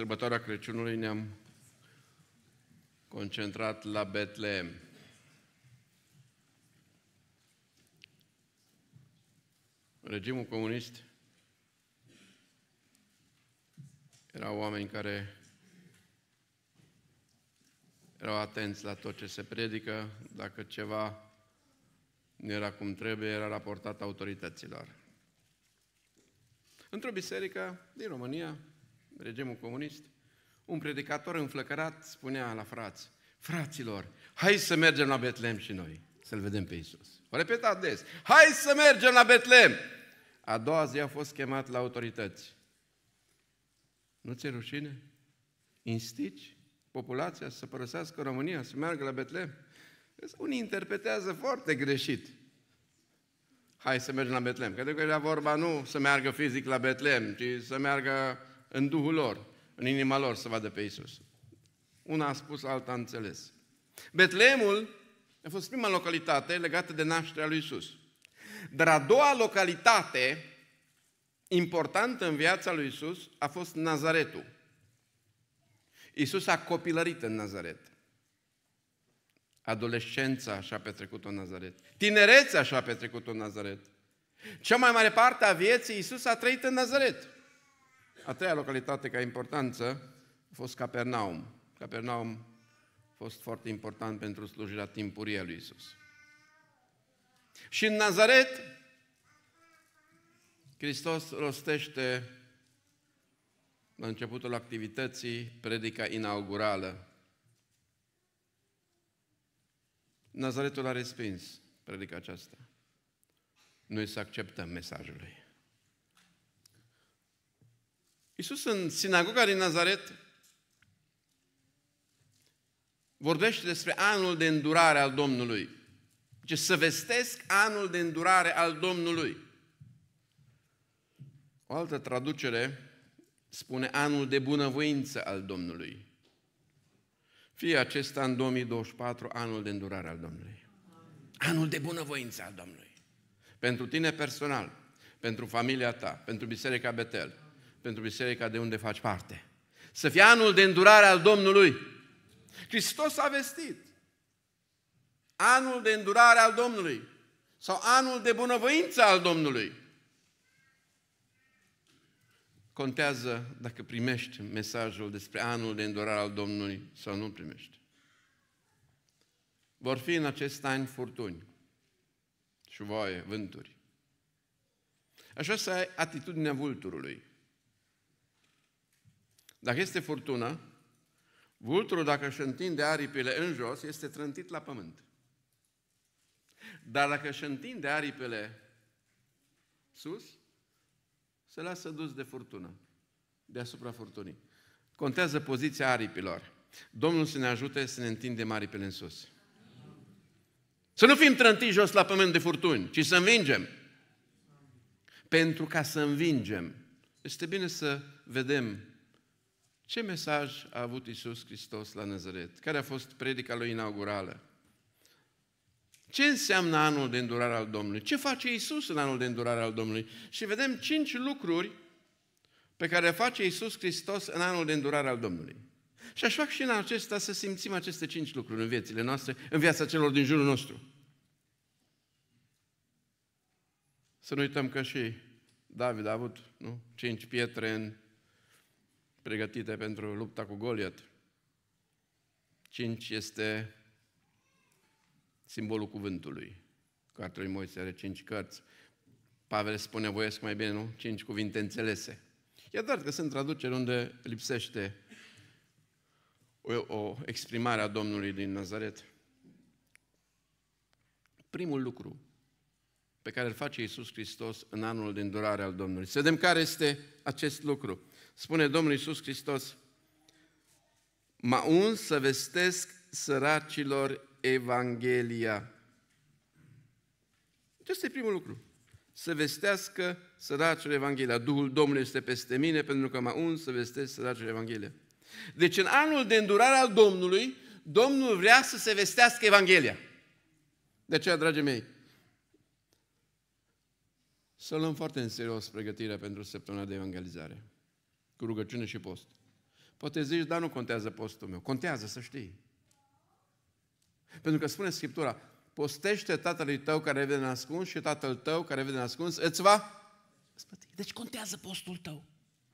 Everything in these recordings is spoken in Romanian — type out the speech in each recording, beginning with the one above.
sărbătoarea Crăciunului ne-am concentrat la Betlehem. Regimul comunist erau oameni care erau atenți la tot ce se predică, dacă ceva nu era cum trebuie, era raportat autorităților. Într-o biserică din România, regimul comunist, un predicator înflăcărat spunea la frați, fraților, hai să mergem la Betlem și noi, să-L vedem pe Isus. O repetat des, hai să mergem la Betlem! A doua zi a fost chemat la autorități. Nu ți-e rușine? Instici populația să părăsească România, să meargă la Betlem? Unii interpretează foarte greșit. Hai să mergem la Betlem. Cred că era vorba nu să meargă fizic la Betlem, ci să meargă în Duhul lor, în inima lor să vadă pe Isus. Una a spus, alta a înțeles. Betleemul a fost prima localitate legată de nașterea lui Isus. Dar a doua localitate importantă în viața lui Isus a fost Nazaretul. Isus a copilărit în Nazaret. Adolescența așa a petrecut-o în Nazaret. Tinerețea așa a petrecut-o în Nazaret. Cea mai mare parte a vieții Isus a trăit în Nazaret a treia localitate ca importanță a fost Capernaum. Capernaum a fost foarte important pentru slujirea timpurie a lui Isus. Și în Nazaret, Hristos rostește la începutul activității predica inaugurală. Nazaretul a respins predica aceasta. Noi să acceptăm mesajul lui. Iisus în sinagoga din Nazaret vorbește despre anul de îndurare al Domnului. Ce să vestesc anul de îndurare al Domnului. O altă traducere spune anul de bunăvoință al Domnului. Fie acest an 2024 anul de îndurare al Domnului. Anul de bunăvoință al Domnului. Pentru tine personal, pentru familia ta, pentru Biserica Betel, pentru biserica de unde faci parte. Să fie anul de îndurare al Domnului. Hristos a vestit. Anul de îndurare al Domnului. Sau anul de bunăvoință al Domnului. Contează dacă primești mesajul despre anul de îndurare al Domnului sau nu primești. Vor fi în acest an furtuni și voie, vânturi. Așa să ai atitudinea vulturului. Dacă este furtună, vulturul dacă își întinde aripile în jos, este trântit la pământ. Dar dacă își întinde aripile sus, se lasă dus de furtună, deasupra furtunii. Contează poziția aripilor. Domnul să ne ajute să ne întindem aripile în sus. Să nu fim trântiți jos la pământ de furtuni, ci să învingem. Pentru ca să învingem, este bine să vedem ce mesaj a avut Isus Hristos la Nazaret? Care a fost predica lui inaugurală? Ce înseamnă anul de îndurare al Domnului? Ce face Isus în anul de îndurare al Domnului? Și vedem cinci lucruri pe care le face Isus Hristos în anul de îndurare al Domnului. Și aș fac și în acesta să simțim aceste cinci lucruri în viețile noastre, în viața celor din jurul nostru. Să nu uităm că și David a avut nu? cinci pietre în pregătite pentru lupta cu Goliat. Cinci este simbolul cuvântului. Cartea lui Moise are cinci cărți. Pavel spune, voiesc mai bine, nu? Cinci cuvinte înțelese. E dat că sunt traduceri unde lipsește o, o exprimare a Domnului din Nazaret. Primul lucru pe care îl face Iisus Hristos în anul de îndurare al Domnului. Să vedem care este acest lucru. Spune Domnul Iisus Hristos, m-a uns să vestesc săracilor Evanghelia. Acesta e primul lucru. Să vestească săracilor Evanghelia. Duhul Domnului este peste mine pentru că m-a uns să vestesc săracilor Evanghelia. Deci în anul de îndurare al Domnului, Domnul vrea să se vestească Evanghelia. De aceea, dragii mei, să luăm foarte în serios pregătirea pentru săptămâna de evangelizare cu rugăciune și post. Poate zici, dar nu contează postul meu. Contează, să știi. Pentru că spune Scriptura, postește tatălui tău care vede ascuns și tatăl tău care vede ascuns îți va spăti. Deci contează postul tău.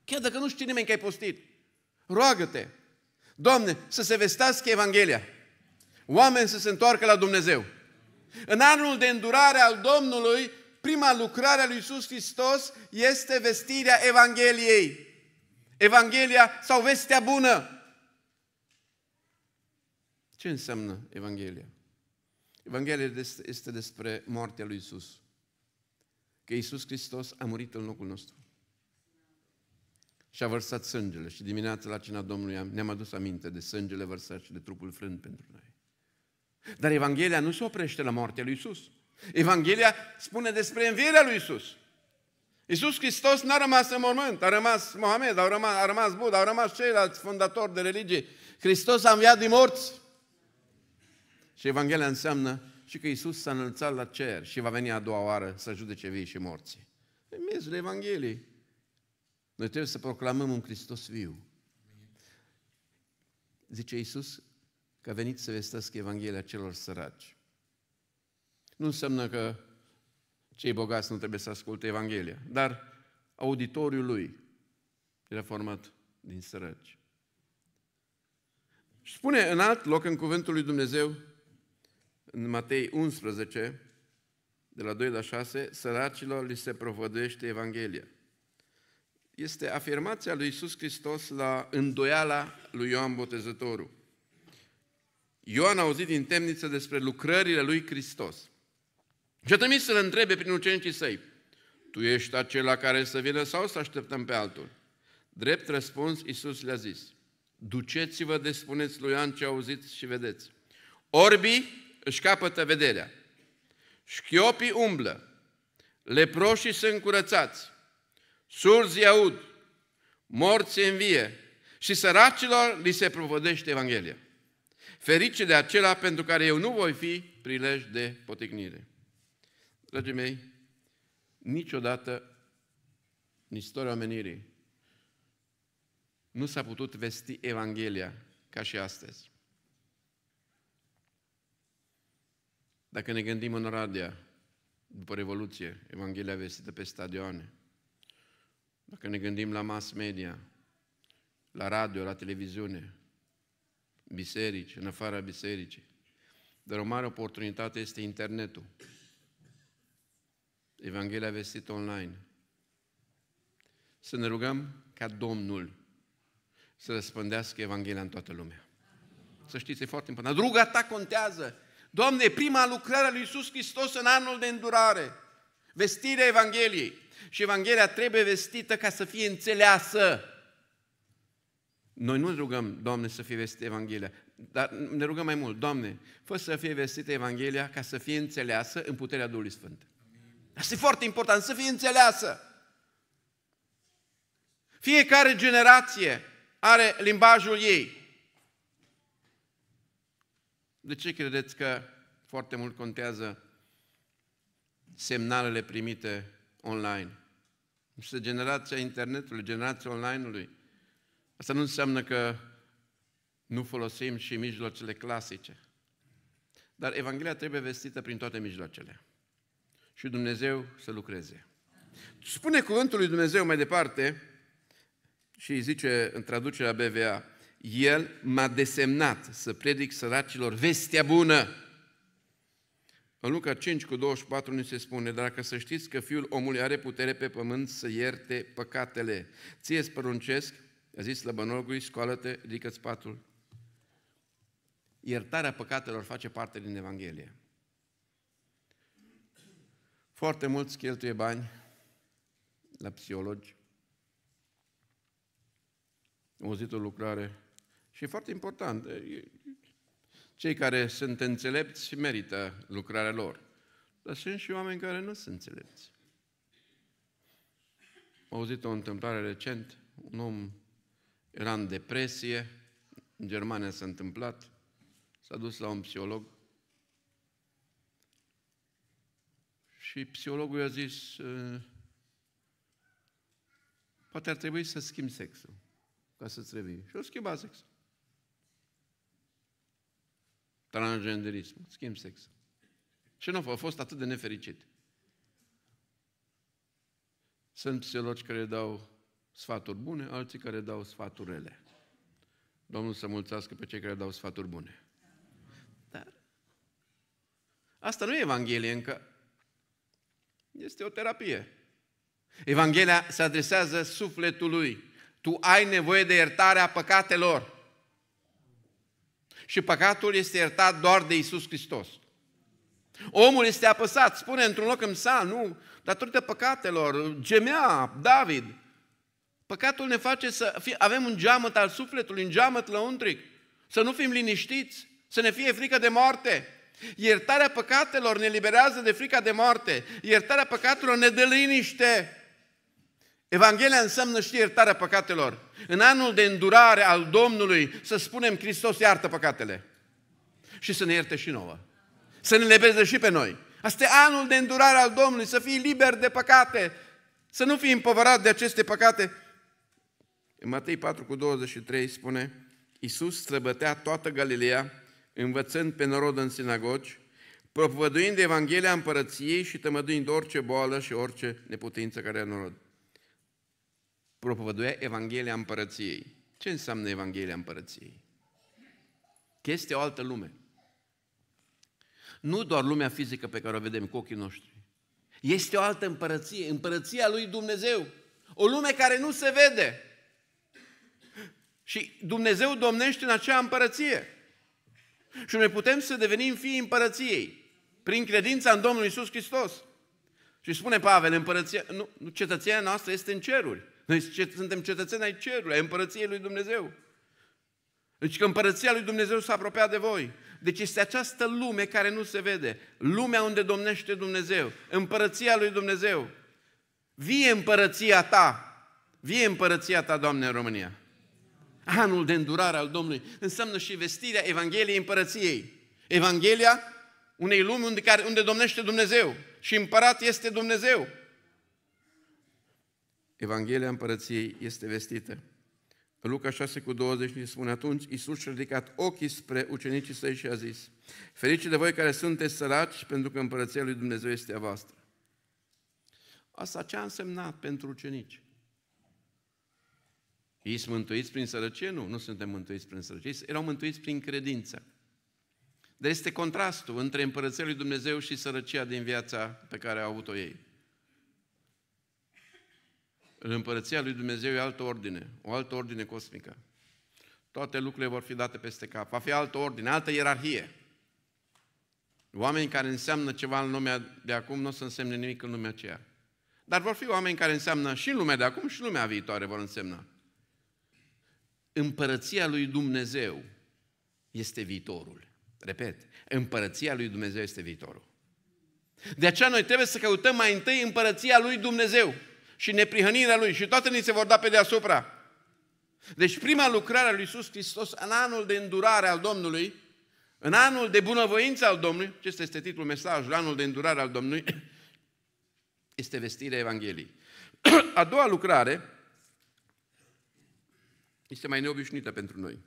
Chiar dacă nu știe nimeni că ai postit. Roagă-te. Doamne, să se vestească Evanghelia. Oameni să se întoarcă la Dumnezeu. În anul de îndurare al Domnului, prima lucrare a lui Iisus Hristos este vestirea Evangheliei. Evanghelia sau vestea bună. Ce înseamnă Evanghelia? Evanghelia este despre moartea lui Isus. Că Isus Hristos a murit în locul nostru. Și a vărsat sângele. Și dimineața la cina Domnului ne-am adus aminte de sângele vărsat și de trupul frânt pentru noi. Dar Evanghelia nu se oprește la moartea lui Isus. Evanghelia spune despre învierea lui Isus. Iisus Hristos n-a rămas în mormânt, a rămas Mohamed, a rămas, a rămas Bud, a rămas ceilalți fondatori de religie. Hristos a înviat din morți. Și Evanghelia înseamnă și că Iisus s-a înălțat la cer și va veni a doua oară să judece vii și morții. În miezul Evangheliei. Noi trebuie să proclamăm un Hristos viu. Zice Iisus că a venit să vestească Evanghelia celor săraci. Nu înseamnă că cei bogați nu trebuie să asculte Evanghelia, dar auditoriul lui era format din săraci. Și spune în alt loc, în cuvântul lui Dumnezeu, în Matei 11, de la 2 la 6, săracilor li se provădește Evanghelia. Este afirmația lui Iisus Hristos la îndoiala lui Ioan Botezătorul. Ioan a auzit din temniță despre lucrările lui Hristos trimis să-l întrebe prin ucenicii săi, tu ești acela care să vină sau să așteptăm pe altul? Drept răspuns, Iisus le-a zis, duceți-vă de spuneți lui Ioan ce auziți și vedeți. Orbii își capătă vederea, șchiopii umblă, leproșii sunt curățați, surzii aud, morții învie și săracilor li se provădește Evanghelia. Ferice de acela pentru care eu nu voi fi prilej de poticnire. Dragii mei, niciodată în istoria omenirii nu s-a putut vesti Evanghelia ca și astăzi. Dacă ne gândim în Oradea, după Revoluție, Evanghelia vestită pe stadioane, dacă ne gândim la mass media, la radio, la televiziune, biserici, în afara bisericii, dar o mare oportunitate este internetul. Evanghelia vestită online. Să ne rugăm ca Domnul să răspândească Evanghelia în toată lumea. Să știți, e foarte important. Ruga ta contează. Doamne, prima lucrare a lui Iisus Hristos în anul de îndurare. Vestirea Evangheliei. Și Evanghelia trebuie vestită ca să fie înțeleasă. Noi nu rugăm, Doamne, să fie vestită Evanghelia, dar ne rugăm mai mult, Doamne, fă să fie vestită Evanghelia ca să fie înțeleasă în puterea Duhului Sfânt. Asta e foarte important, să fie înțeleasă. Fiecare generație are limbajul ei. De ce credeți că foarte mult contează semnalele primite online? Este generația internetului, generația online-ului. Asta nu înseamnă că nu folosim și mijloacele clasice. Dar Evanghelia trebuie vestită prin toate mijloacele și Dumnezeu să lucreze. Spune cuvântul lui Dumnezeu mai departe și îi zice în traducerea BVA, El m-a desemnat să predic săracilor vestea bună. În Luca 5 cu 24 ni se spune, dar dacă să știți că Fiul omului are putere pe pământ să ierte păcatele, ție îți a zis slăbănogului, scoală-te, ridică-ți patul. Iertarea păcatelor face parte din Evanghelie. Foarte mulți cheltuie bani la psihologi. Am auzit o lucrare și e foarte important. Cei care sunt înțelepți merită lucrarea lor. Dar sunt și oameni care nu sunt înțelepți. Am auzit o întâmplare recent. Un om era în depresie. În Germania s-a întâmplat. S-a dus la un psiholog Și psihologul i-a zis, poate ar trebui să schimbi sexul ca să-ți revii. Și o schimba sexul. Transgenderism, schimb sexul. Și nu a fost atât de nefericit. Sunt psihologi care dau sfaturi bune, alții care dau sfaturi rele. Domnul să mulțească pe cei care dau sfaturi bune. Dar asta nu e Evanghelie încă. Este o terapie. Evanghelia se adresează sufletului. Tu ai nevoie de a păcatelor. Și păcatul este iertat doar de Isus Hristos. Omul este apăsat, spune într-un loc în sal, nu, datorită păcatelor, gemea David. Păcatul ne face să fi, avem un geamăt al sufletului, un geamăt lăuntric, să nu fim liniștiți, să ne fie frică de moarte. Iertarea păcatelor ne liberează de frica de moarte. Iertarea păcatelor ne dă liniște. Evanghelia înseamnă și iertarea păcatelor. În anul de îndurare al Domnului, să spunem, Hristos iartă păcatele. Și să ne ierte și nouă. Să ne lebeze și pe noi. Asta e anul de îndurare al Domnului, să fii liber de păcate. Să nu fii împovărat de aceste păcate. În Matei 4 cu 23 spune, Iisus străbătea toată Galileea, învățând pe norod în sinagogi, propovăduind Evanghelia Împărăției și tămăduind orice boală și orice neputință care are norod. Propovăduia Evanghelia Împărăției. Ce înseamnă Evanghelia Împărăției? Că este o altă lume. Nu doar lumea fizică pe care o vedem cu ochii noștri. Este o altă împărăție, împărăția lui Dumnezeu. O lume care nu se vede. Și Dumnezeu domnește în acea împărăție. Și noi putem să devenim fii împărăției prin credința în Domnul Isus Hristos. Și spune Pavel, împărăția, nu, cetățenia noastră este în ceruri. Noi suntem cetățeni ai cerului, ai împărăției lui Dumnezeu. Deci că împărăția lui Dumnezeu s-a apropiat de voi. Deci este această lume care nu se vede. Lumea unde domnește Dumnezeu. Împărăția lui Dumnezeu. Vie împărăția ta. Vie împărăția ta, Doamne, în România. Anul de îndurare al Domnului înseamnă și vestirea Evangheliei Împărăției. Evanghelia unei lumi unde, care, unde domnește Dumnezeu și împărat este Dumnezeu. Evanghelia Împărăției este vestită. În Luca 6 cu 20 ne spune atunci, Iisus și-a ridicat ochii spre ucenicii săi și a zis, Ferice de voi care sunteți săraci, pentru că împărăția lui Dumnezeu este a voastră. Asta ce a însemnat pentru ucenici? Ei sunt mântuiți prin sărăcie? Nu, nu suntem mântuiți prin sărăcie. Ei erau mântuiți prin credință. Dar este contrastul între împărăția lui Dumnezeu și sărăcia din viața pe care au avut-o ei. În împărăția lui Dumnezeu e altă ordine, o altă ordine cosmică. Toate lucrurile vor fi date peste cap. Va fi altă ordine, altă ierarhie. Oameni care înseamnă ceva în lumea de acum nu o să însemne nimic în lumea aceea. Dar vor fi oameni care înseamnă și în lumea de acum și în lumea viitoare vor însemna împărăția lui Dumnezeu este viitorul. Repet, împărăția lui Dumnezeu este viitorul. De aceea noi trebuie să căutăm mai întâi împărăția lui Dumnezeu și neprihănirea lui și toate ni se vor da pe deasupra. Deci prima lucrare a lui Iisus Hristos în anul de îndurare al Domnului, în anul de bunăvoință al Domnului, acesta este titlul mesajului, anul de îndurare al Domnului, este vestirea Evangheliei. A doua lucrare este mai neobișnuită pentru noi.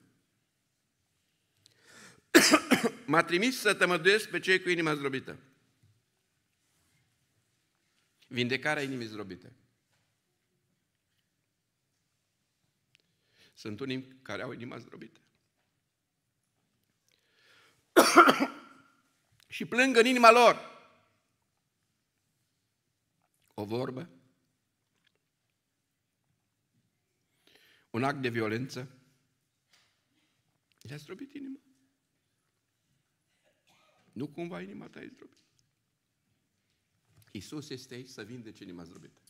M-a trimis să tămăduiesc pe cei cu inima zdrobită. Vindecarea inimii zdrobite. Sunt unii care au inima zdrobită. și plâng în inima lor. O vorbă un act de violență? I-a zdrobit inima. Nu cumva inima ta e zdrobită. Iisus este aici să vindece inima zdrobită.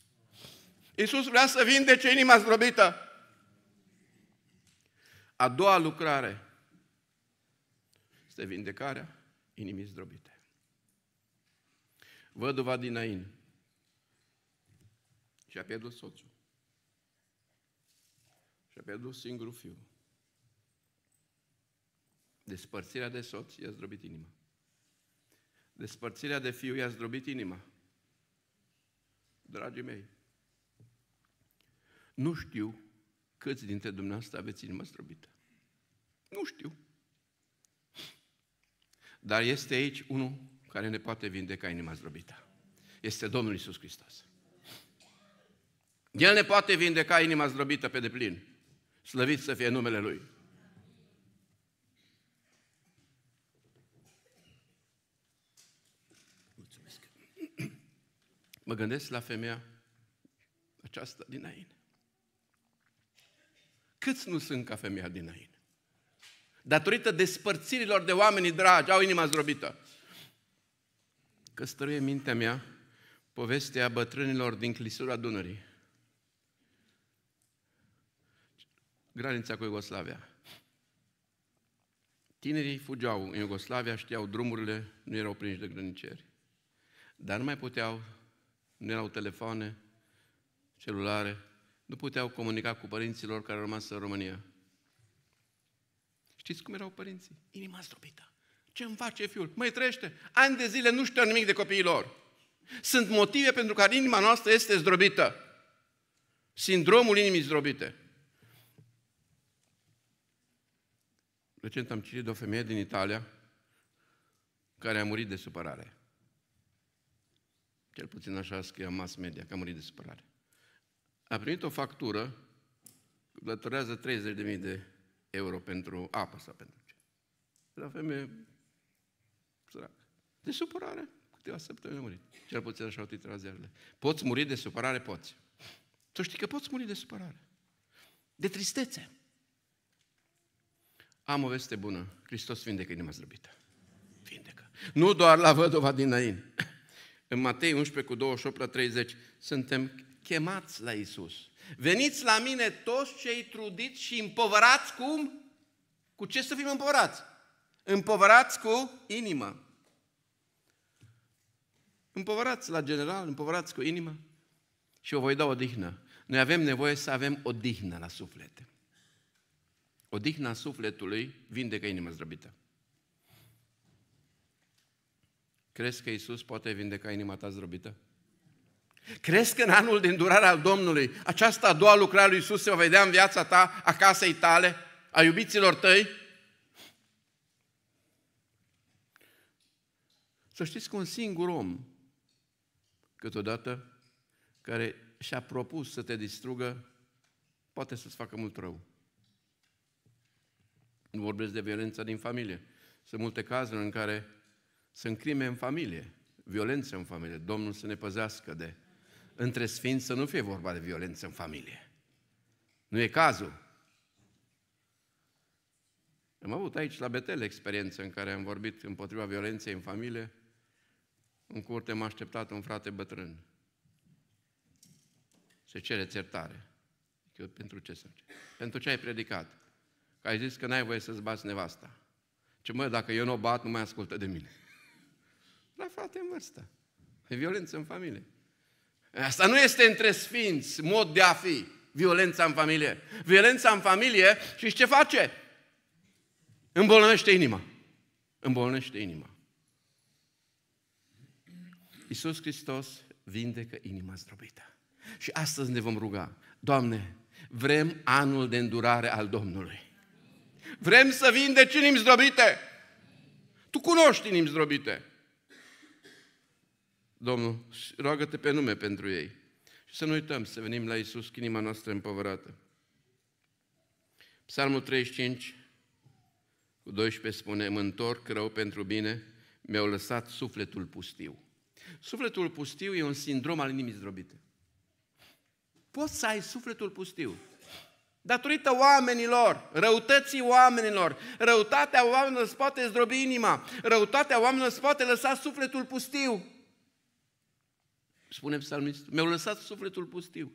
Iisus vrea să vindece inima zdrobită. A doua lucrare este vindecarea inimii zdrobite. Văduva Ain și a pierdut soțul că mi-a dus singurul fiu. Despărțirea de soț i-a zdrobit inima. Despărțirea de fiu i-a zdrobit inima. Dragii mei, nu știu câți dintre dumneavoastră aveți inima zdrobită. Nu știu. Dar este aici unul care ne poate vindeca inima zdrobită. Este Domnul Isus Hristos. El ne poate vindeca inima zdrobită pe deplin. Slăvit să fie numele Lui! Mulțumesc! Mă gândesc la femeia aceasta dinainte. Câți nu sunt ca femeia dinainte? Datorită despărțirilor de oamenii dragi, au inima zdrobită. Că stăruie mintea mea povestea bătrânilor din clisura Dunării granița cu Iugoslavia. Tinerii fugeau în Iugoslavia, știau drumurile, nu erau prinși de grăniceri. Dar nu mai puteau, nu erau telefoane, celulare, nu puteau comunica cu părinților care au rămas în România. Știți cum erau părinții? Inima zdrobită. Ce îmi face fiul? Măi, trește! Ani de zile nu știu nimic de copiii lor. Sunt motive pentru care inima noastră este zdrobită. Sindromul inimii zdrobite. Recent am citit de o femeie din Italia care a murit de supărare. Cel puțin așa scrie mass media, că a murit de supărare. A primit o factură, datorează 30.000 de euro pentru apă sau pentru ce. La femeie săracă. De supărare, câteva săptămâni a murit. Cel puțin așa au titrat ziarele. Poți muri de supărare? Poți. Tu știi că poți muri de supărare. De tristețe. Am o veste bună. Hristos vindecă inima slăbită. Vindecă. Nu doar la din dinainte. În Matei 11 cu 28 la 30 suntem chemați la Isus. Veniți la mine toți cei trudiți și împovărați cum? Cu ce să fim împovărați? Împovărați cu inima. Împovărați la general, împovărați cu inima și o voi da odihnă. Noi avem nevoie să avem odihnă la suflete. Odihna sufletului vindecă inima zdrobită. Crezi că Isus poate vindeca inima ta zdrobită? Crezi că în anul de îndurare al Domnului, aceasta a doua lucrare lui Isus se va vedea în viața ta, a casei tale, a iubiților tăi? Să știți că un singur om, câteodată, care și-a propus să te distrugă, poate să-ți facă mult rău. Nu vorbesc de violența din familie. Sunt multe cazuri în care sunt crime în familie, violență în familie. Domnul să ne păzească de... Între sfinți să nu fie vorba de violență în familie. Nu e cazul. Am avut aici la Betel experiență în care am vorbit împotriva violenței în familie. În curte m-a așteptat un frate bătrân. Se cere certare. Eu, pentru ce să Pentru ce ai predicat? Că ai zis că n-ai voie să-ți bați nevasta. Ce mă, dacă eu nu o bat, nu mai ascultă de mine. La da, frate în vârstă. E violență în familie. Asta nu este între sfinți mod de a fi. Violența în familie. Violența în familie și ce face? Îmbolnăște inima. Îmbolnăște inima. Iisus Hristos vindecă inima zdrobită. Și astăzi ne vom ruga, Doamne, vrem anul de îndurare al Domnului. Vrem să vindeci inimi zdrobite. Tu cunoști inimi zdrobite. Domnul, roagă-te pe nume pentru ei. Și să nu uităm să venim la Iisus cu inima noastră împovărată. Psalmul 35, cu 12 spune, mă întorc rău pentru bine, mi-au lăsat sufletul pustiu. Sufletul pustiu e un sindrom al inimii zdrobite. Poți să ai sufletul pustiu. Datorită oamenilor, răutății oamenilor, răutatea oamenilor îți poate zdrobi inima, răutatea oamenilor îți poate lăsa sufletul pustiu. Spune psalmistul, mi-au lăsat sufletul pustiu.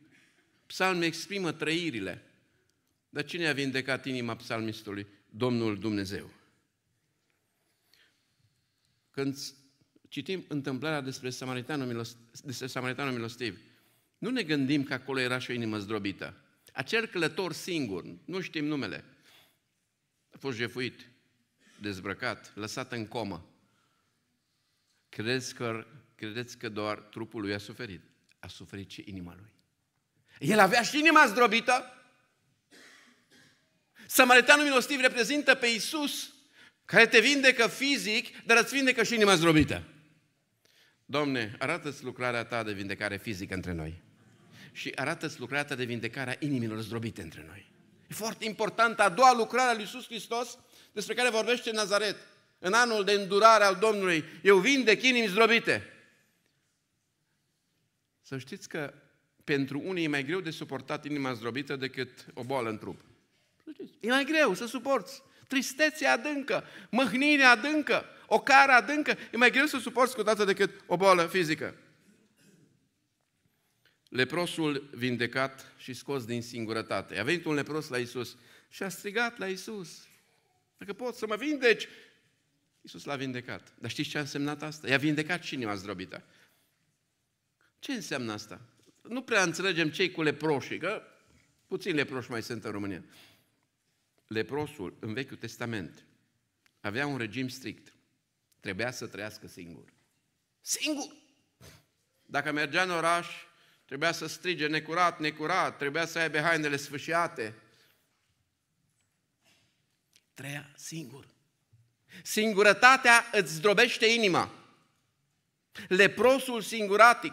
Psalmul exprimă trăirile. Dar cine a vindecat inima psalmistului? Domnul Dumnezeu. Când citim întâmplarea despre Samaritanul, milost, despre Samaritanul Milostiv, nu ne gândim că acolo era și o inimă zdrobită. Acel călător singur, nu știm numele, a fost jefuit, dezbrăcat, lăsat în comă. Credeți că, credeți că doar trupul lui a suferit? A suferit și inima lui. El avea și inima zdrobită. Samaritanul milostiv reprezintă pe Isus, care te vindecă fizic, dar îți vindecă și inima zdrobită. Domne, arată-ți lucrarea ta de vindecare fizică între noi și arată-ți lucrarea de vindecare a inimilor zdrobite între noi. E foarte importantă a doua lucrare a lui Iisus Hristos despre care vorbește Nazaret. În anul de îndurare al Domnului, eu vindec inimi zdrobite. Să știți că pentru unii e mai greu de suportat inima zdrobită decât o boală în trup. E mai greu să suporți. Tristețea adâncă, mâhnirea adâncă, o cara adâncă, e mai greu să suporți cu dată decât o boală fizică leprosul vindecat și scos din singurătate. A venit un lepros la Isus și a strigat la Isus, dacă pot să mă vindeci, Iisus l-a vindecat. Dar știți ce a însemnat asta? I-a vindecat și inima zdrobită. Ce înseamnă asta? Nu prea înțelegem cei cu leproșii, că puțin leproși mai sunt în România. Leprosul, în Vechiul Testament, avea un regim strict. Trebuia să trăiască singur. Singur! Dacă mergea în oraș, Trebuia să strige necurat, necurat, trebuia să aibă hainele sfâșiate. Trăia singur. Singurătatea îți zdrobește inima. Leprosul singuratic.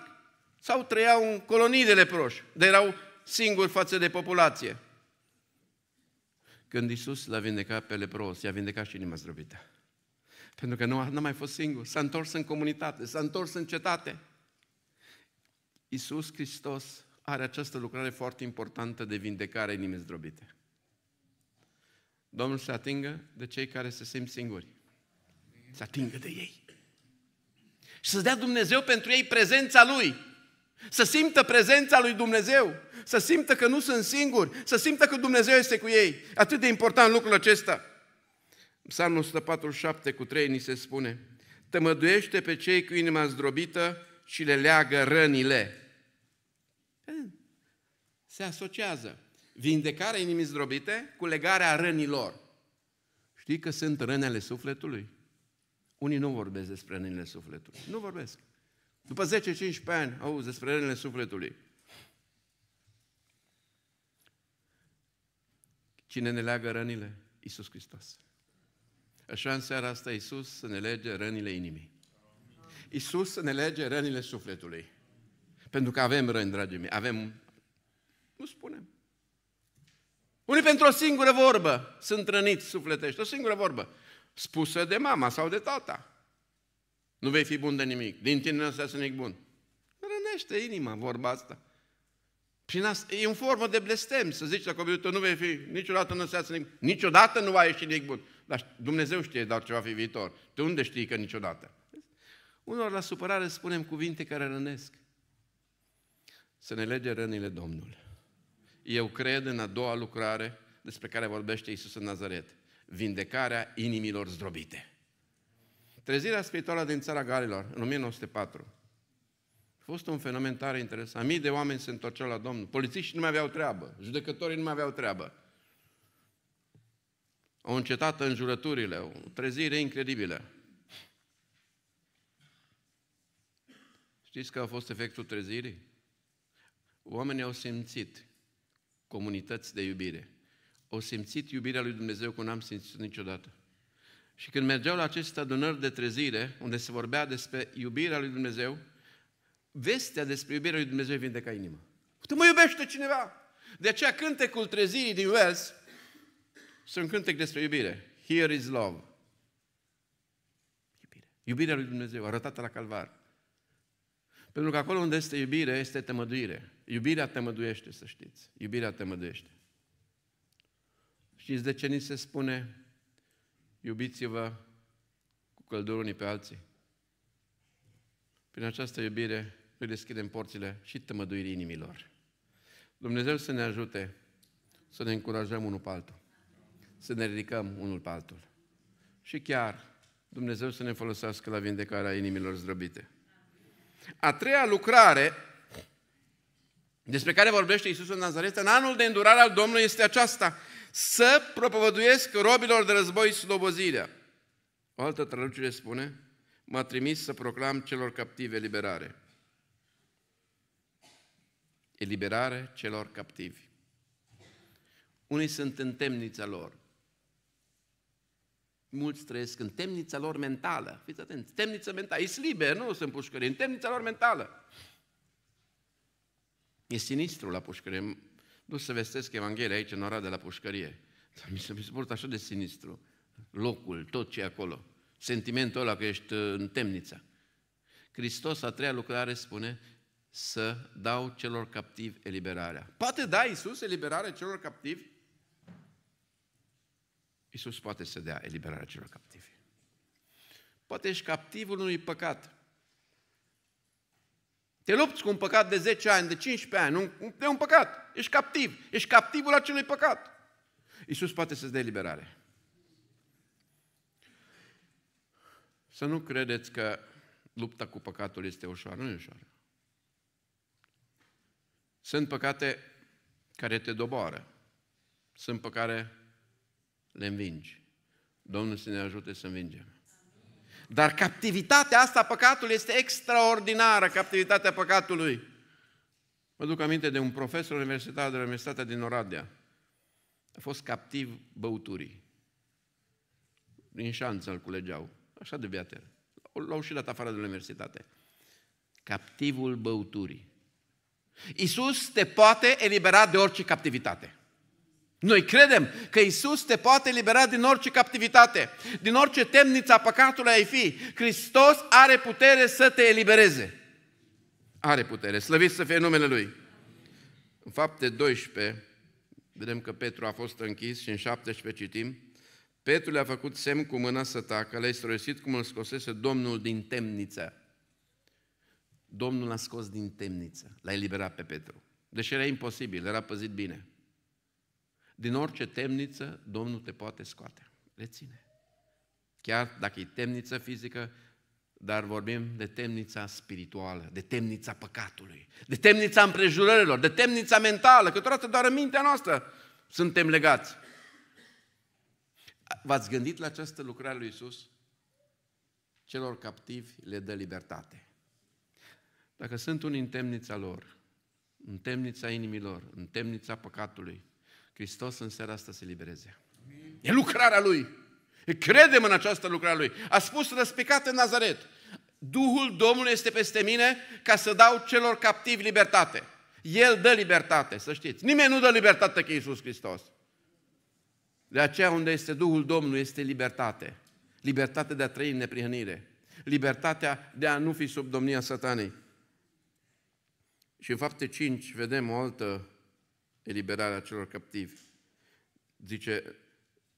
Sau trăiau în colonii de leproși, de erau singuri față de populație. Când Isus l-a vindecat pe lepros, i-a vindecat și inima zdrobită. Pentru că nu a, a mai fost singur, s-a întors în comunitate, s-a întors în cetate. Iisus Hristos are această lucrare foarte importantă de vindecare inimii zdrobite. Domnul se atingă de cei care se simt singuri. Se atingă de ei. Și să dea Dumnezeu pentru ei prezența Lui. Să simtă prezența Lui Dumnezeu. Să simtă că nu sunt singuri. Să simtă că Dumnezeu este cu ei. Atât de important lucrul acesta. Psalmul 147 cu 3 ni se spune Tămăduiește pe cei cu inima zdrobită și le leagă rănile. Se asociază vindecarea inimii zdrobite cu legarea rănilor. Știi că sunt rănele sufletului? Unii nu vorbesc despre rănile sufletului. Nu vorbesc. După 10-15 ani au despre rănile sufletului. Cine ne leagă rănile? Iisus Hristos. Așa în seara asta Iisus să ne lege rănile inimii. Iisus să ne lege rănile sufletului. Pentru că avem răni, dragii mei, avem... Nu spunem. Unii pentru o singură vorbă sunt răniți sufletești, o singură vorbă, spusă de mama sau de tata. Nu vei fi bun de nimic, din tine nu să nimic bun. Rănește inima vorba asta. Și e în formă de blestem să zici la copilul tău, nu vei fi niciodată nu să nimic, niciodată nu va ieși nimic bun. Dar Dumnezeu știe doar ce va fi viitor. De unde știi că niciodată? Unor la supărare spunem cuvinte care rănesc să ne lege rănile Domnul. Eu cred în a doua lucrare despre care vorbește Isus în Nazaret. Vindecarea inimilor zdrobite. Trezirea spirituală din țara Galilor, în 1904, a fost un fenomen tare interesant. Mii de oameni se întorceau la Domnul. Polițiștii nu mai aveau treabă, judecătorii nu mai aveau treabă. Au încetat jurăturile, o trezire incredibilă. Știți că a fost efectul trezirii? Oamenii au simțit comunități de iubire. Au simțit iubirea lui Dumnezeu cum n-am simțit niciodată. Și când mergeau la aceste adunări de trezire, unde se vorbea despre iubirea lui Dumnezeu, vestea despre iubirea lui Dumnezeu vindeca inima. Tu mă iubește cineva! De aceea cântecul trezirii din Wales sunt cântec despre iubire. Here is love. Iubire. Iubirea lui Dumnezeu, arătată la calvar. Pentru că acolo unde este iubire, este temăduire. Iubirea te-ma măduiește, să știți. Iubirea te-ma măduiește. Știți de ce ni se spune iubiți-vă cu căldură unii pe alții? Prin această iubire noi deschidem porțile și tămăduirii inimilor. Dumnezeu să ne ajute să ne încurajăm unul pe altul, să ne ridicăm unul pe altul. Și chiar Dumnezeu să ne folosească la vindecarea inimilor zdrobite. A treia lucrare despre care vorbește Iisus în Nazaret, în anul de îndurare al Domnului este aceasta, să propovăduiesc robilor de război slobozirea. O altă traducere spune, m-a trimis să proclam celor captive liberare. Eliberare celor captivi. Unii sunt în temnița lor. Mulți trăiesc în temnița lor mentală. Fiți atenți, temnița mentală. Ei liber, nu sunt pușcării, în temnița lor mentală. E sinistru la pușcărie. Nu să vestesc Evanghelia aici, în de la pușcărie. Dar mi se, mi se așa de sinistru. Locul, tot ce e acolo. Sentimentul ăla că ești uh, în temniță. Hristos, a treia lucrare, spune să dau celor captivi eliberarea. Poate da Iisus eliberarea celor captivi? Iisus poate să dea eliberarea celor captivi. Poate ești captivul unui păcat. Te lupți cu un păcat de 10 ani, de 15 ani, un, de un păcat. Ești captiv. Ești captivul acelui păcat. Iisus poate să-ți dea liberare. Să nu credeți că lupta cu păcatul este ușoară. Nu e ușoară. Sunt păcate care te doboară. Sunt păcate care le învingi. Domnul să ne ajute să învingem. Dar captivitatea asta a păcatului este extraordinară, captivitatea păcatului. Mă duc aminte de un profesor universitar de la Universitatea din Oradea. A fost captiv băuturii. Din șanță îl culegeau. Așa de beater. L-au și dat afară de la universitate. Captivul băuturii. Iisus te poate elibera de orice captivitate. Noi credem că Isus te poate libera din orice captivitate, din orice temniță a păcatului ai fi. Hristos are putere să te elibereze. Are putere, Slăviți să fie numele Lui. În fapte 12, vedem că Petru a fost închis și în 17 citim, Petru le-a făcut semn cu mâna să tacă, le-a străsit cum îl scosese Domnul din temniță. Domnul l-a scos din temniță, l-a eliberat pe Petru. Deși era imposibil, era păzit bine. Din orice temniță, Domnul te poate scoate. Reține. Chiar dacă e temniță fizică, dar vorbim de temnița spirituală, de temnița păcatului, de temnița împrejurărilor, de temnița mentală, că toată doar în mintea noastră suntem legați. V-ați gândit la această lucrare lui Isus? Celor captivi le dă libertate. Dacă sunt unii în temnița lor, în temnița inimilor, în temnița păcatului, Hristos în seara asta se libereze. E lucrarea Lui. Credem în această lucrare a Lui. A spus răspicat în Nazaret. Duhul Domnului este peste mine ca să dau celor captivi libertate. El dă libertate, să știți. Nimeni nu dă libertate ca Iisus Hristos. De aceea unde este Duhul Domnului este libertate. Libertate de a trăi în neprihănire. Libertatea de a nu fi sub domnia satanei. Și în fapte 5 vedem o altă eliberarea celor captivi. Zice,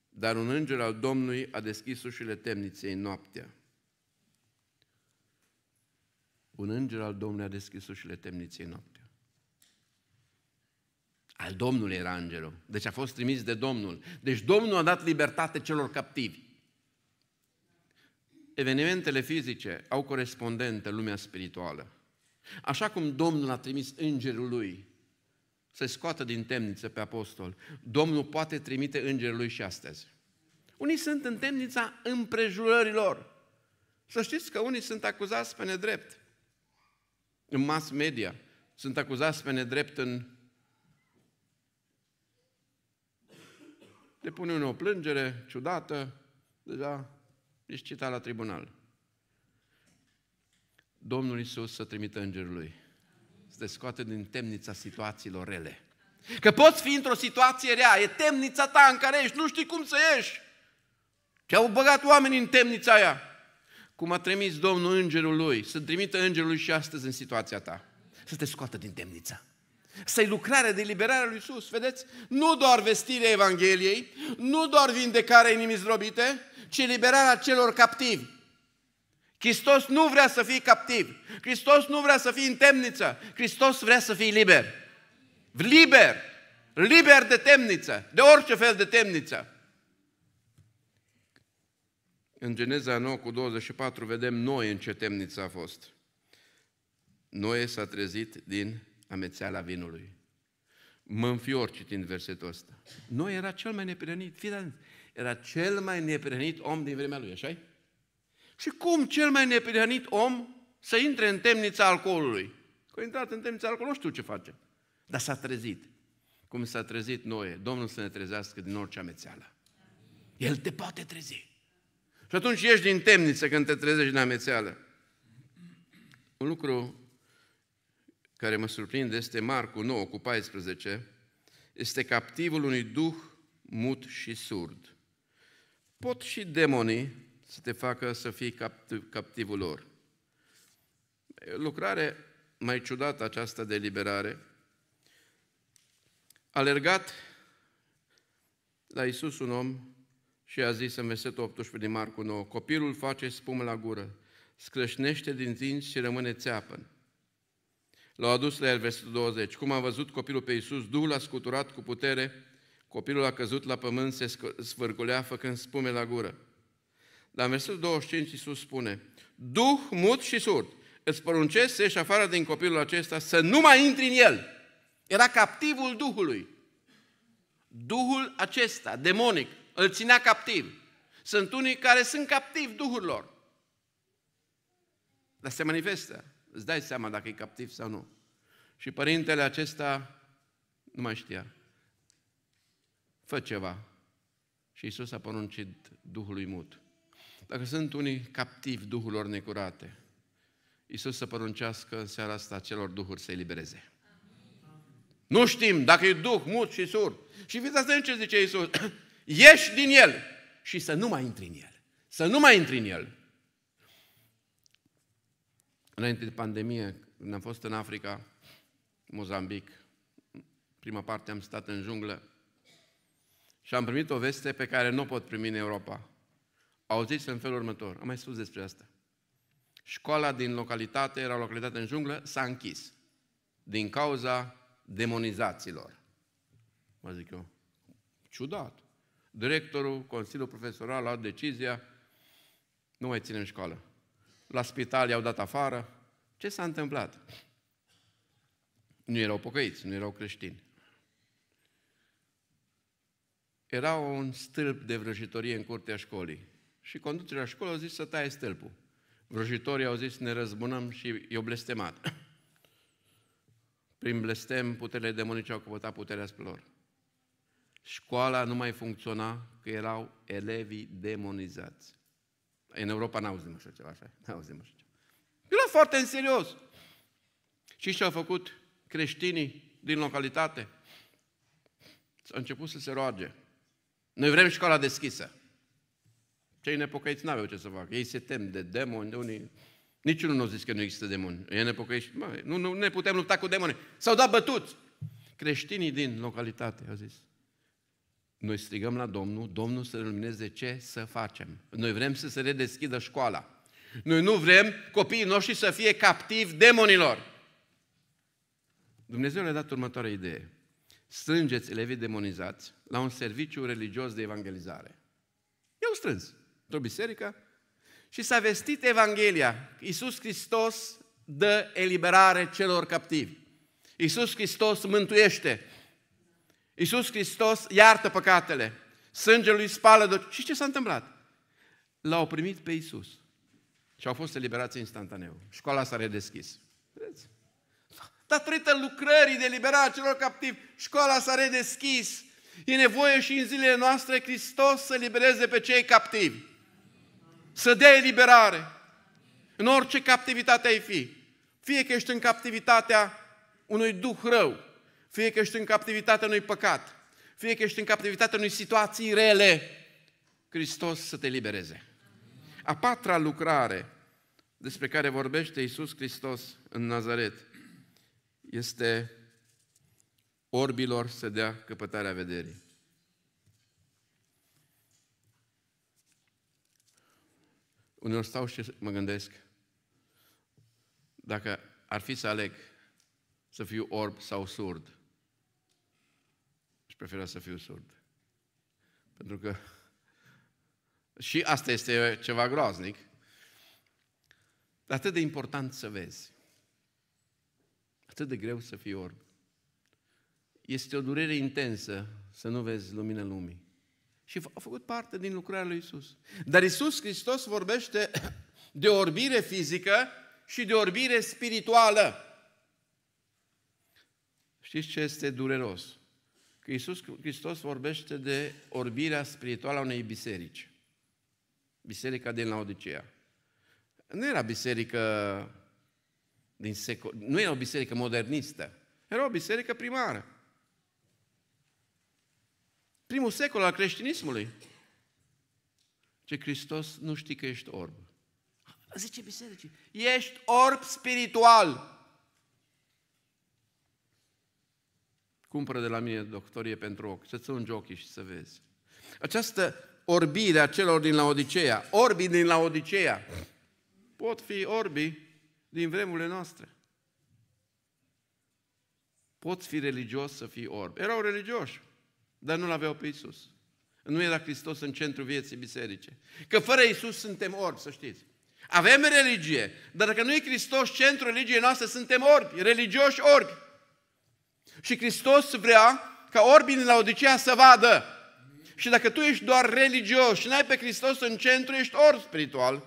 dar un înger al Domnului a deschis ușile temniței noaptea. Un înger al Domnului a deschis ușile temniței noaptea. Al Domnului era îngerul. Deci a fost trimis de Domnul. Deci Domnul a dat libertate celor captivi. Evenimentele fizice au corespondente lumea spirituală. Așa cum Domnul a trimis îngerul lui să-i scoată din temniță pe apostol. Domnul poate trimite îngerul lui și astăzi. Unii sunt în temnița împrejurărilor. Să știți că unii sunt acuzați pe nedrept. În mass media sunt acuzați pe nedrept în... Depune unul o plângere ciudată, deja ești citat la tribunal. Domnul Isus să trimită îngerul lui să te scoate din temnița situațiilor rele. Că poți fi într-o situație rea, e temnița ta în care ești, nu știi cum să ieși. Ce-au băgat oamenii în temnița aia. Cum a trimis Domnul îngerul lui, să trimită îngerul lui și astăzi în situația ta. Să te scoată din temnița. Să-i lucrarea de liberare lui Iisus, vedeți? Nu doar vestirea Evangheliei, nu doar vindecarea inimii zdrobite, ci liberarea celor captivi. Hristos nu vrea să fii captiv. Hristos nu vrea să fii în temniță. Hristos vrea să fii liber. Liber! Liber de temniță, de orice fel de temniță. În Geneza 9 cu 24 vedem noi în ce temniță a fost. Noe s-a trezit din amețeala vinului. Mă înfior citind versetul ăsta. Noe era cel mai neprihănit, era cel mai neprenit om din vremea lui, așa -i? Și cum cel mai neprihănit om să intre în temnița alcoolului? Că a intrat în temnița alcoolului, nu știu ce face. Dar s-a trezit. Cum s-a trezit Noe. Domnul să ne trezească din orice amețeală. El te poate trezi. Și atunci ieși din temniță când te trezești din amețeală. Un lucru care mă surprinde este Marcu 9 cu 14, este captivul unui duh mut și surd. Pot și demonii să te facă să fii captiv, captivul lor. Lucrare mai ciudată aceasta de liberare. Alergat la Isus un om și a zis în versetul 18 din Marcu 9, copilul face spumă la gură, scrâșnește din dinți și rămâne țeapăn. L-au adus la el, versetul 20. Cum a văzut copilul pe Iisus, Duhul a scuturat cu putere, copilul a căzut la pământ, se sfârgulea făcând spume la gură. La versetul 25 Iisus spune, Duh mut și surd, îți poruncesc să ieși afară din copilul acesta, să nu mai intri în el. Era captivul Duhului. Duhul acesta, demonic, îl ținea captiv. Sunt unii care sunt captivi duhurilor. Dar se manifestă. Îți dai seama dacă e captiv sau nu. Și părintele acesta nu mai știa. Fă ceva. Și Isus a poruncit Duhului mut. Dacă sunt unii captivi duhurilor necurate, Iisus să păruncească în seara asta celor duhuri să-i libereze. Nu știm dacă e duh, mut și sur. Și fiți asta ce zice Iisus. Ieși din el și să nu mai intri în el. Să nu mai intri în el. Înainte de pandemie, când am fost în Africa, Mozambic, prima parte am stat în junglă și am primit o veste pe care nu o pot primi în Europa au zis în felul următor, am mai spus despre asta. Școala din localitate, era o localitate în junglă, s-a închis din cauza demonizațiilor. Mă zic eu, ciudat. Directorul, Consiliul Profesoral a luat decizia, nu mai ținem școală. La spital i-au dat afară. Ce s-a întâmplat? Nu erau pocăiți, nu erau creștini. Era un stâlp de vrăjitorie în curtea școlii. Și conducerea școlii au zis să taie stâlpul. Vrăjitorii au zis să ne răzbunăm și i-au blestemat. Prin blestem, puterile demonice au căpătat puterea lor. Școala nu mai funcționa, că erau elevii demonizați. În Europa n-auzim așa ceva, așa, n-auzim așa ceva. Era foarte în serios. Și ce-au făcut creștinii din localitate? S-au început să se roage. Noi vrem școala deschisă. Cei nepocăiți n-aveau ce să facă. Ei se tem de demoni, de unii... Niciunul nu a zis că nu există demoni. E nepocăiți. Bă, nu, nu ne putem lupta cu demoni. S-au dat bătuți. Creștinii din localitate au zis. Noi strigăm la Domnul, Domnul să lumineze ce să facem. Noi vrem să se redeschidă școala. Noi nu vrem copiii noștri să fie captivi demonilor. Dumnezeu le-a dat următoarea idee. Strângeți elevii demonizați la un serviciu religios de evangelizare. Eu strâns într-o biserică, și s-a vestit Evanghelia. Iisus Hristos dă eliberare celor captivi. Iisus Hristos mântuiește. Iisus Hristos iartă păcatele. Sângele lui spală. De... Și ce s-a întâmplat? L-au primit pe Iisus. Și au fost eliberați instantaneu. Școala s-a redeschis. Vedeți? Datorită lucrării de eliberare celor captivi, școala s-a redeschis. E nevoie și în zilele noastre Hristos să libereze pe cei captivi să dea eliberare în orice captivitate ai fi. Fie că ești în captivitatea unui duh rău, fie că ești în captivitatea unui păcat, fie că ești în captivitatea unei situații rele, Hristos să te libereze. A patra lucrare despre care vorbește Iisus Hristos în Nazaret este orbilor să dea căpătarea vederii. Uneori stau și mă gândesc, dacă ar fi să aleg să fiu orb sau surd, și prefera să fiu surd. Pentru că și asta este ceva groaznic, dar atât de important să vezi. Atât de greu să fii orb. Este o durere intensă să nu vezi lumina lumii și a făcut parte din lucrarea lui Isus. Dar Isus Hristos vorbește de orbire fizică și de orbire spirituală. Știți ce este dureros? Că Isus Hristos vorbește de orbirea spirituală a unei biserici. Biserica din Laodicea. Nu era biserică din secol... nu era o biserică modernistă, era o biserică primară primul secol al creștinismului. Ce Hristos nu știi că ești orb. Zice bisericii, ești orb spiritual. Cumpără de la mine doctorie pentru ochi, să-ți ungi ochii și să vezi. Această orbire a celor din Laodiceea, orbii din Laodiceea, pot fi orbi din vremurile noastre. Poți fi religios să fii orb. Erau religioși. Dar nu-L aveau pe Isus. Nu era Hristos în centru vieții biserice. Că fără Isus suntem orbi, să știți. Avem religie, dar dacă nu e Hristos centru religiei noastre, suntem orbi, religioși orbi. Și Hristos vrea ca orbii din Laodicea să vadă. Și dacă tu ești doar religios și n-ai pe Hristos în centru, ești orb spiritual.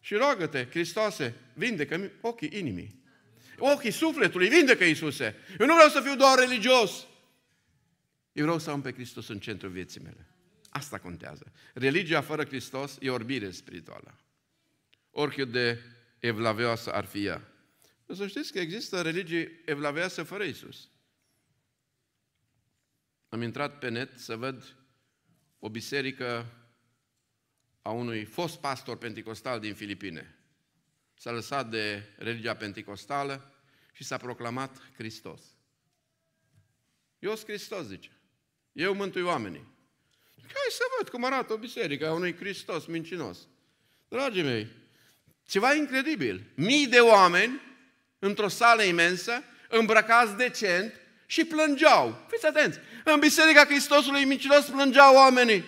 Și rogă-te, Hristoase, vindecă ochii inimii. Ochii sufletului, vindecă Iisuse. Eu nu vreau să fiu doar religios. Eu vreau să am pe Hristos în centrul vieții mele. Asta contează. Religia fără Hristos e orbire spirituală. Oricât de evlavioasă ar fi ea. Să știți că există religii evlavioase fără Isus. Am intrat pe net să văd o biserică a unui fost pastor pentecostal din Filipine. S-a lăsat de religia pentecostală și s-a proclamat Hristos. Eu sunt Hristos, zice. Eu mântui oamenii. Hai să văd cum arată o biserică a unui Hristos mincinos. Dragii mei, ceva incredibil. Mii de oameni într-o sală imensă, îmbrăcați decent și plângeau. Fiți atenți! În biserica Hristosului mincinos plângeau oamenii.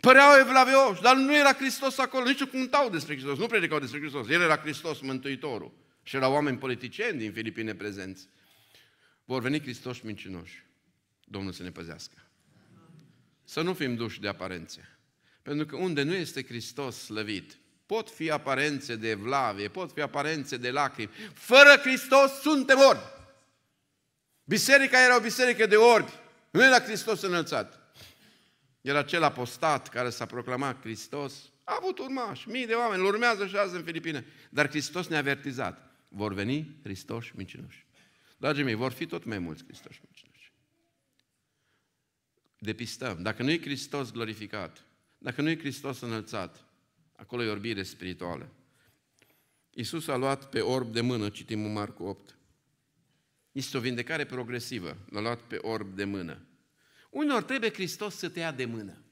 Păreau evlavioși, dar nu era Hristos acolo, nici nu cântau despre Hristos, nu predicau despre Hristos. El era Hristos Mântuitorul. Și erau oameni politicieni din Filipine prezenți. Vor veni Hristos mincinoși. Domnul să ne păzească. Să nu fim duși de aparențe. Pentru că unde nu este Hristos slăvit, pot fi aparențe de vlavie, pot fi aparențe de lacrimi. Fără Hristos suntem orbi. Biserica era o biserică de orbi. Nu era Hristos înălțat. Era cel apostat care s-a proclamat Hristos. A avut urmași, mii de oameni, îl urmează și azi în Filipine. Dar Hristos ne-a avertizat. Vor veni Hristoși mincinoși. Dragii mei, vor fi tot mai mulți Hristoși mincinoși depistăm. Dacă nu e Hristos glorificat, dacă nu e Hristos înălțat, acolo e orbire spirituală. Iisus a luat pe orb de mână, citim în Marcu 8. Este o vindecare progresivă, l-a luat pe orb de mână. Unor trebuie Hristos să te ia de mână.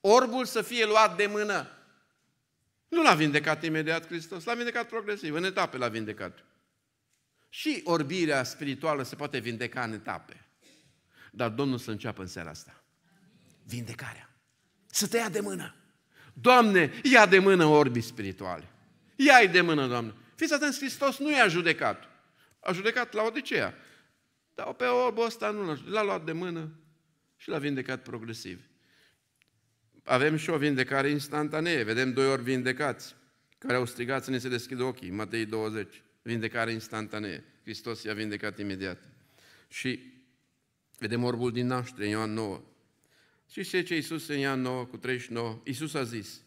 Orbul să fie luat de mână. Nu l-a vindecat imediat Hristos, l-a vindecat progresiv, în etape l-a vindecat. Și orbirea spirituală se poate vindeca în etape. Dar Domnul să înceapă în seara asta. Vindecarea. Să te ia de mână. Doamne, ia de mână orbii spirituale. Ia-i de mână, Doamne. Fiți atenți, Hristos nu i-a judecat. A judecat la Odiseea. Dar pe orbul ăsta nu l-a L-a luat de mână și l-a vindecat progresiv. Avem și o vindecare instantanee. Vedem doi ori vindecați, care au strigat să ne se deschidă ochii. Matei 20. Vindecare instantanee. Hristos i-a vindecat imediat. Și Vedem orbul din naștere, Ioan 9. Și ce ce Iisus în Ioan 9 cu 39? Iisus a zis,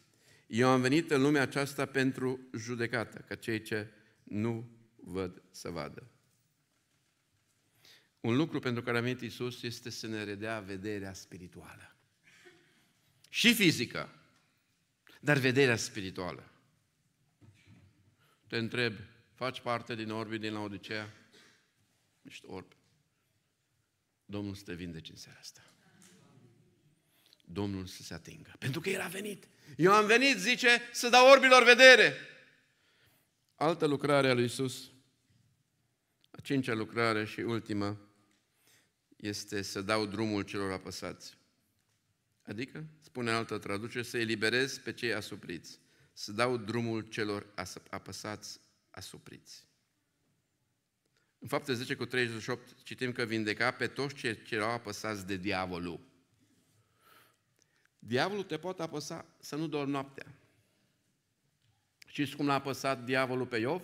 eu am venit în lumea aceasta pentru judecată, ca cei ce nu văd să vadă. Un lucru pentru care a venit Iisus este să ne redea vederea spirituală. Și fizică, dar vederea spirituală. Te întreb, faci parte din orbii din Laodicea? Ești orb. Domnul să te vindece în seara asta. Domnul să se atingă. Pentru că El a venit. Eu am venit, zice, să dau orbilor vedere. Altă lucrare a lui Isus, a cincea lucrare și ultima, este să dau drumul celor apăsați. Adică, spune altă traducere, să eliberez pe cei asupriți, să dau drumul celor apăsați asupriți. În fapte 10 cu 38 citim că vindeca pe toți ce erau apăsați de diavolul. Diavolul te poate apăsa să nu dormi noaptea. Și cum l-a apăsat diavolul pe Iov?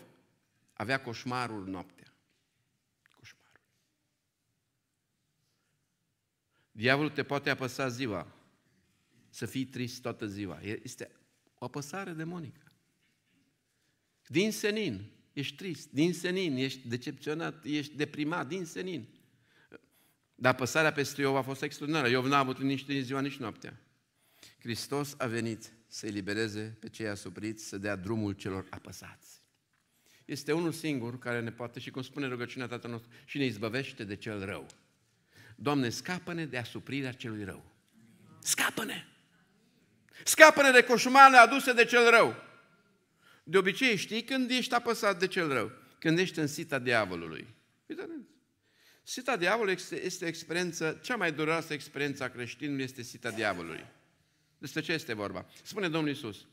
Avea coșmarul noaptea. Coșmarul. Diavolul te poate apăsa ziua. Să fii trist toată ziua. Este o apăsare demonică. Din senin, ești trist, din senin, ești decepționat, ești deprimat, din senin. Dar păsarea peste Iov a fost extraordinară. Iov n-a avut nici ziua, nici noaptea. Hristos a venit să elibereze pe cei asupriți, să dea drumul celor apăsați. Este unul singur care ne poate, și cum spune rugăciunea Tatăl nostru, și ne izbăvește de cel rău. Doamne, scapă-ne de asuprirea celui rău. Scapă-ne! Scapă-ne de coșumale aduse de cel rău. De obicei știi când ești apăsat de cel rău, când ești în sita diavolului. Uitați! Sita diavolului este, este experiență, cea mai dureroasă experiență a creștinului este sita diavolului. Despre ce este vorba? Spune Domnul Iisus.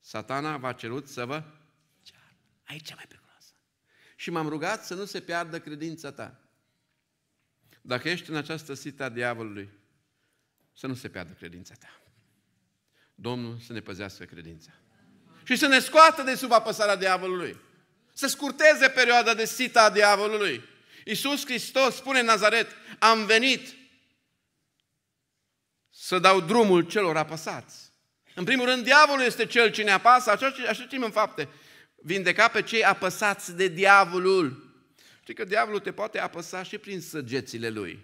satana v-a cerut să vă ceară. Aici e mai periculoasă. Și m-am rugat să nu se piardă credința ta. Dacă ești în această sita diavolului, să nu se piardă credința ta. Domnul să ne păzească credința și să ne scoată de sub apăsarea diavolului. Să scurteze perioada de sita a diavolului. Iisus Hristos spune în Nazaret, am venit să dau drumul celor apăsați. În primul rând, diavolul este cel ce ne apasă, așa, așa știm în fapte. Vindeca pe cei apăsați de diavolul. Știi că diavolul te poate apăsa și prin săgețile lui.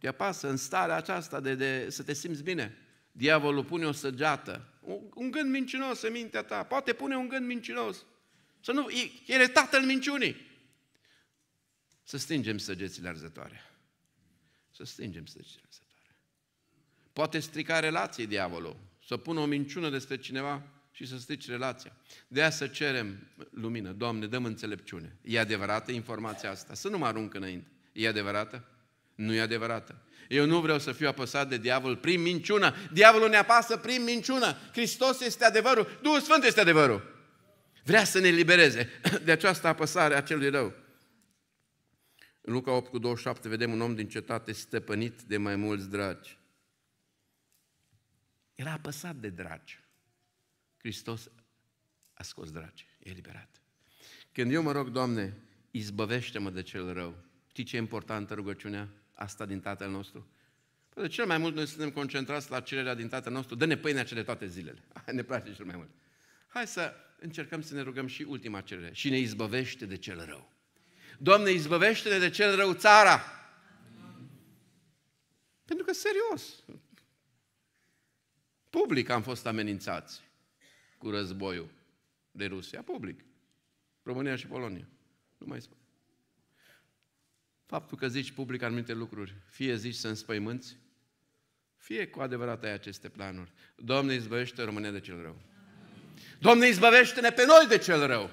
Te apasă în starea aceasta de, de să te simți bine. Diavolul pune o săgeată, un gând mincinos în mintea ta, poate pune un gând mincinos. Să nu, el e tatăl minciunii. Să stingem săgețile arzătoare. Să stingem săgețile arzătoare. Poate strica relații diavolul, să pună o minciună despre cineva și să strici relația. De aia să cerem lumină. Doamne, dăm înțelepciune. E adevărată informația asta? Să nu mă arunc înainte. E adevărată? Nu e adevărată. Eu nu vreau să fiu apăsat de diavol prin minciună. Diavolul ne apasă prin minciună. Hristos este adevărul. Duhul Sfânt este adevărul. Vrea să ne libereze de această apăsare a celui rău. În Luca 8 cu 27 vedem un om din cetate stăpânit de mai mulți dragi. Era apăsat de dragi. Hristos a scos dragi, e liberat. Când eu mă rog, Doamne, izbăvește-mă de cel rău, știi ce e importantă rugăciunea? asta din Tatăl nostru? Păi cel mai mult noi suntem concentrați la cererea din Tatăl nostru, dă-ne pâinea cele toate zilele. Ne place cel mai mult. Hai să încercăm să ne rugăm și ultima cerere. Și ne izbăvește de cel rău. Doamne, izbăvește-ne de cel rău țara! Pentru că, serios, public am fost amenințați cu războiul de Rusia, public. România și Polonia. Nu mai spun. Faptul că zici public anumite lucruri, fie zici să înspăimânți, fie cu adevărat ai aceste planuri. Doamne, izbăvește România de cel rău. Doamne, izbăvește-ne pe noi de cel rău.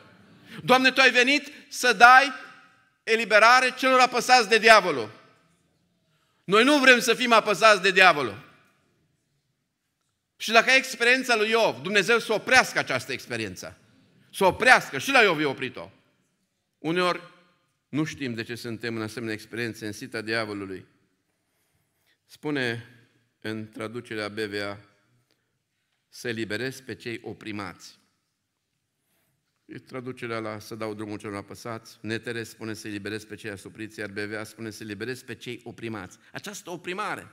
Doamne, Tu ai venit să dai eliberare celor apăsați de diavolul. Noi nu vrem să fim apăsați de diavolul. Și dacă ai experiența lui Iov, Dumnezeu să oprească această experiență. Să oprească. Și la Iov e oprit-o. Uneori nu știm de ce suntem în asemenea experiențe în sita diavolului. Spune în traducerea BVA, să eliberez pe cei oprimați. E traducerea la să dau drumul celor apăsați, Netere spune să eliberez pe cei asupriți, iar BVA spune să eliberez pe cei oprimați. Această oprimare.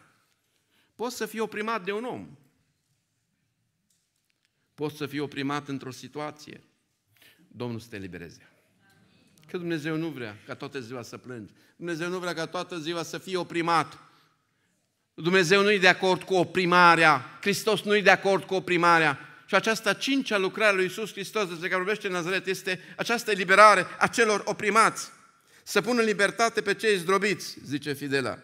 Poți să fii oprimat de un om. Poți să fii oprimat într-o situație. Domnul să te libereze. Că Dumnezeu nu vrea ca toată ziua să plângi. Dumnezeu nu vrea ca toată ziua să fie oprimat. Dumnezeu nu-i de acord cu oprimarea. Hristos nu-i de acord cu oprimarea. Și aceasta cincea lucrare a lui Iisus Hristos despre care vorbește Nazaret este această eliberare a celor oprimați. Să pună în libertate pe cei zdrobiți, zice Fidela.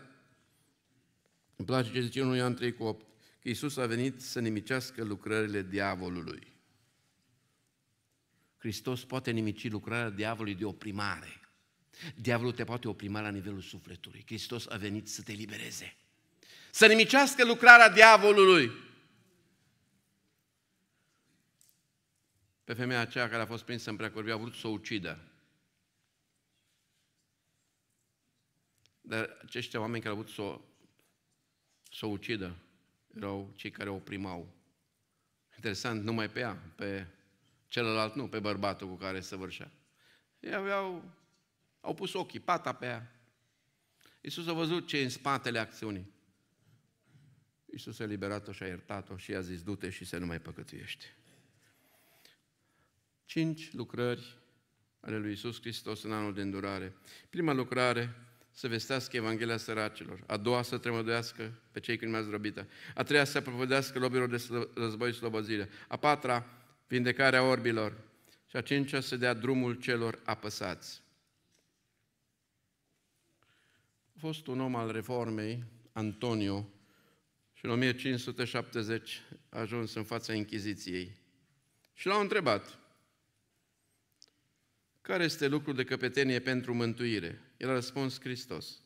Îmi place ce zice 1 Ioan 3 cu 8, că Iisus a venit să nimicească lucrările diavolului. Hristos poate nimici lucrarea diavolului de oprimare. Diavolul te poate oprima la nivelul sufletului. Hristos a venit să te libereze. Să nimicească lucrarea diavolului. Pe femeia aceea care a fost prinsă în preacurvie a vrut să o ucidă. Dar aceștia oameni care au vrut să o, să o ucidă erau cei care o oprimau. Interesant, numai pe ea, pe Celălalt nu, pe bărbatul cu care să vârșea. Ei aveau, au pus ochii, pata pe ea. Iisus a văzut ce e în spatele acțiunii. Iisus a eliberat o și a iertat-o și i-a zis, du-te și să nu mai păcătuiești. Cinci lucrări ale lui Iisus Hristos în anul de îndurare. Prima lucrare, să vestească Evanghelia săracilor. A doua, să tremăduiască pe cei când mi-ați zdrobită. A treia, să propădească lobilor de război slobozire. A patra, vindecarea orbilor și a cincea să dea drumul celor apăsați. A fost un om al reformei, Antonio, și în 1570 a ajuns în fața Inchiziției. Și l-au întrebat, care este lucrul de căpetenie pentru mântuire? El a răspuns, Hristos.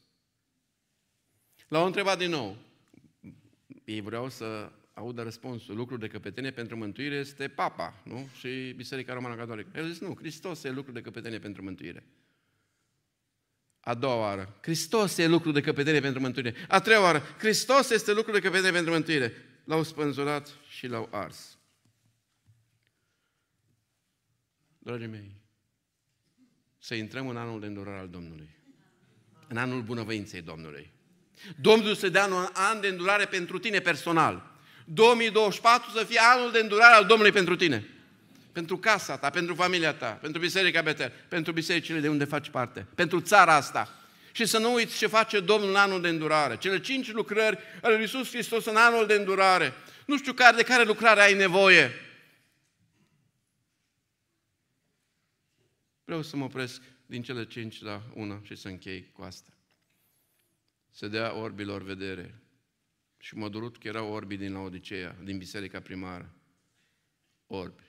L-au întrebat din nou. Ei vreau să audă răspunsul, lucrul de căpetenie pentru mântuire este papa, nu? Și Biserica Romană Catolică. El zis, nu, Hristos e lucru de căpetenie pentru mântuire. A doua oară, Hristos e lucru de căpetenie pentru mântuire. A treia oară, Hristos este lucru de căpetenie pentru mântuire. L-au spânzurat și l-au ars. Dragii mei, să intrăm în anul de îndurare al Domnului. În anul bunăvoinței Domnului. Domnul să dea un an de îndurare pentru tine personal. 2024 să fie anul de îndurare al Domnului pentru tine. Pentru casa ta, pentru familia ta, pentru biserica Betel, pentru bisericile de unde faci parte, pentru țara asta. Și să nu uiți ce face Domnul în anul de îndurare. Cele cinci lucrări ale lui Iisus Hristos în anul de îndurare. Nu știu care, de care lucrare ai nevoie. Vreau să mă opresc din cele cinci la una și să închei cu asta. Să dea orbilor vedere și mă durut că erau orbi din la din biserica primară. Orbi.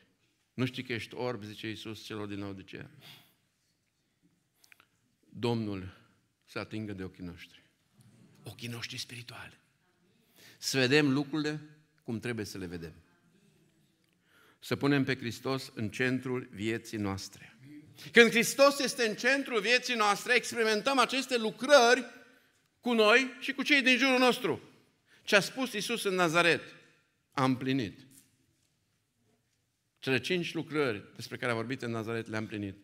Nu știi că ești orb, zice Iisus celor din la Domnul să atingă de ochii noștri. Ochii noștri spirituale. Să vedem lucrurile cum trebuie să le vedem. Să punem pe Hristos în centrul vieții noastre. Când Hristos este în centrul vieții noastre, experimentăm aceste lucrări cu noi și cu cei din jurul nostru. Ce a spus Isus în Nazaret, a împlinit. Cele cinci lucrări despre care a vorbit în Nazaret le-a împlinit.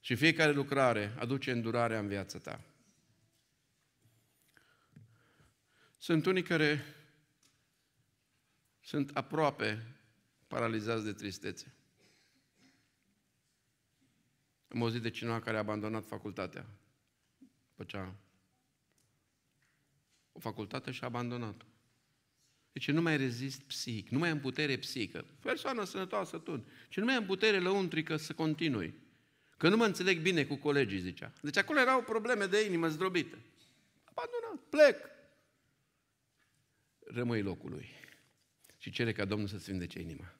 Și fiecare lucrare aduce îndurarea în viața ta. Sunt unii care sunt aproape paralizați de tristețe. Am auzit de cineva care a abandonat facultatea după ce a facultate și a abandonat-o. Deci nu mai rezist psihic, nu mai am putere psihică. Persoana sănătoasă, tun. Și nu mai am putere lăuntrică să continui. Că nu mă înțeleg bine cu colegii, zicea. Deci acolo erau probleme de inimă zdrobite. Abandonat, plec. Rămâi locului și cere ca Domnul să-ți vindece inima.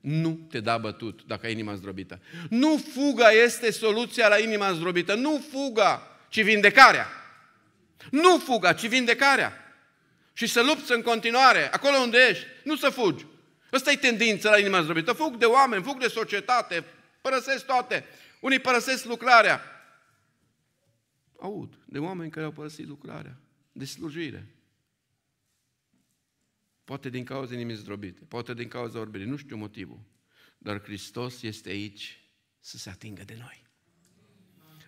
Nu te da bătut dacă ai inima zdrobită. Nu fuga este soluția la inima zdrobită. Nu fuga, ci vindecarea. Nu fuga, ci vindecarea. Și să lupți în continuare, acolo unde ești, nu să fugi. Ăsta e tendința la inima zdrobită. Fug de oameni, fug de societate, părăsesc toate. Unii părăsesc lucrarea. Aud de oameni care au părăsit lucrarea, de slujire. Poate din cauza inimii zdrobite, poate din cauza orbirii, nu știu motivul. Dar Hristos este aici să se atingă de noi.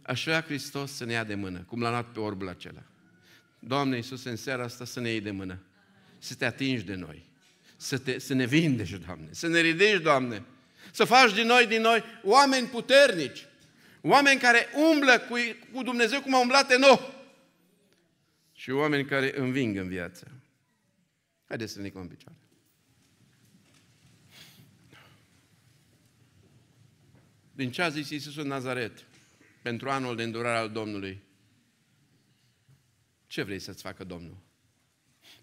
Așa Hristos să ne ia de mână, cum l-a luat pe orbul acela. Doamne Iisuse, în seara asta să ne iei de mână, să te atingi de noi, să, te, să ne vindești, Doamne, să ne ridici, Doamne, să faci din noi, din noi, oameni puternici, oameni care umblă cu, cu Dumnezeu cum a umblat Enoch și oameni care înving în viață. Haideți să ne în picioare. Din ce a zis Iisus în Nazaret pentru anul de îndurare al Domnului? Ce vrei să-ți facă Domnul?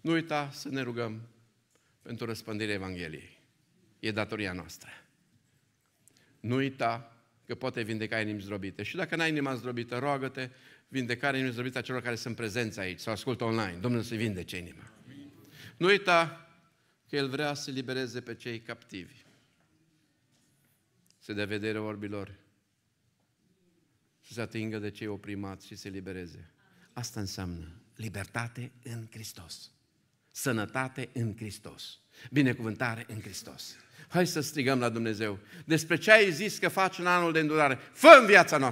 Nu uita să ne rugăm pentru răspândirea Evangheliei. E datoria noastră. Nu uita că poate vindeca inimi zdrobite. Și dacă n-ai inima zdrobită, roagă-te vindecare inimi zdrobite a celor care sunt prezenți aici sau ascultă online. Domnul să-i vindece inima. Nu uita că El vrea să libereze pe cei captivi. Să dea vedere orbilor. Să se atingă de cei oprimați și să libereze. Asta înseamnă libertate în Hristos, sănătate în Hristos, binecuvântare în Hristos. Hai să strigăm la Dumnezeu. Despre ce ai zis că faci în anul de îndurare? Fă în viața noastră!